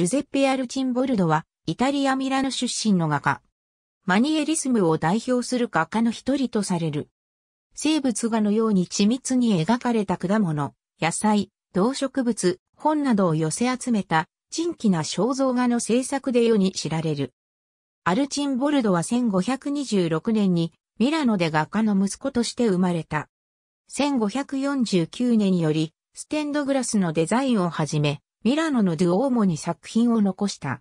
ジュゼッペ・アルチンボルドは、イタリア・ミラノ出身の画家。マニエリスムを代表する画家の一人とされる。生物画のように緻密に描かれた果物、野菜、動植物、本などを寄せ集めた、珍奇な肖像画の制作で世に知られる。アルチンボルドは1526年にミラノで画家の息子として生まれた。1549年により、ステンドグラスのデザインをはじめ、ミラノのドゥオーモに作品を残した。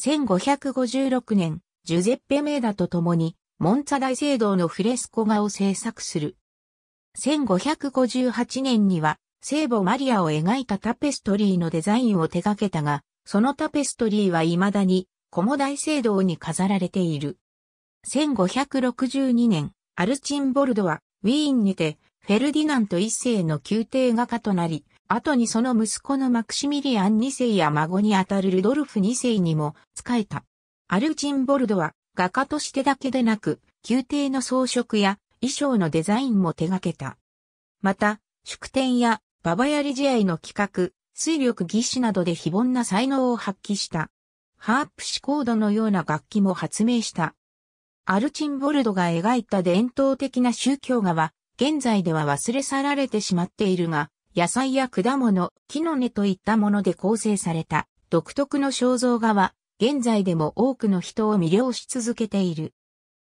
1556年、ジュゼッペ・メーダと共に、モンツァ大聖堂のフレスコ画を制作する。1558年には、聖母マリアを描いたタペストリーのデザインを手掛けたが、そのタペストリーは未だに、コモ大聖堂に飾られている。1562年、アルチンボルドは、ウィーンにて、フェルディナント一世の宮廷画家となり、後にその息子のマクシミリアン2世や孫にあたるルドルフ2世にも仕えた。アルチンボルドは画家としてだけでなく、宮廷の装飾や衣装のデザインも手掛けた。また、祝典やババヤリ試合の企画、水力技師などで非凡な才能を発揮した。ハープシコードのような楽器も発明した。アルチンボルドが描いた伝統的な宗教画は、現在では忘れ去られてしまっているが、野菜や果物、木の根といったもので構成された独特の肖像画は現在でも多くの人を魅了し続けている。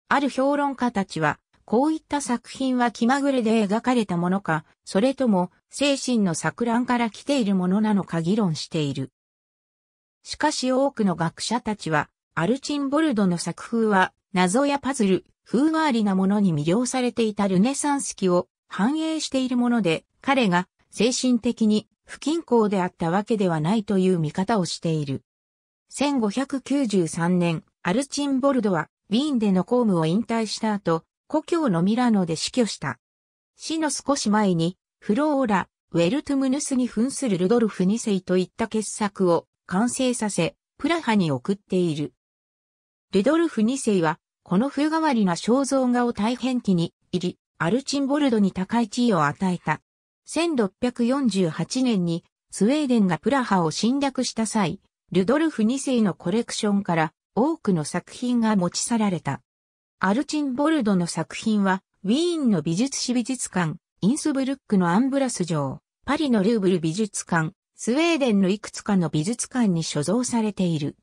ある評論家たちは、こういった作品は気まぐれで描かれたものか、それとも精神の錯乱から来ているものなのか議論している。しかし多くの学者たちは、アルチンボルドの作風は謎やパズル、風変わりなものに魅了されていたルネサンス期を反映しているもので、彼が精神的に不均衡であったわけではないという見方をしている。1593年、アルチンボルドはウィーンでの公務を引退した後、故郷のミラノで死去した。死の少し前に、フローラ、ウェルトゥムヌスに扮するルドルフ2世といった傑作を完成させ、プラハに送っている。ルドルフ2世は、この風変わりな肖像画を大変気に入り、アルチンボルドに高い地位を与えた。1648年にスウェーデンがプラハを侵略した際、ルドルフ2世のコレクションから多くの作品が持ち去られた。アルチンボルドの作品は、ウィーンの美術史美術館、インスブルックのアンブラス城、パリのルーブル美術館、スウェーデンのいくつかの美術館に所蔵されている。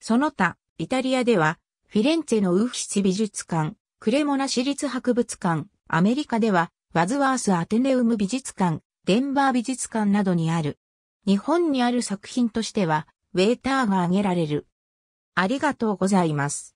その他、イタリアでは、フィレンツェのウーフィス美術館、クレモナ市立博物館、アメリカでは、バズワースアテネウム美術館、デンバー美術館などにある。日本にある作品としては、ウェーターが挙げられる。ありがとうございます。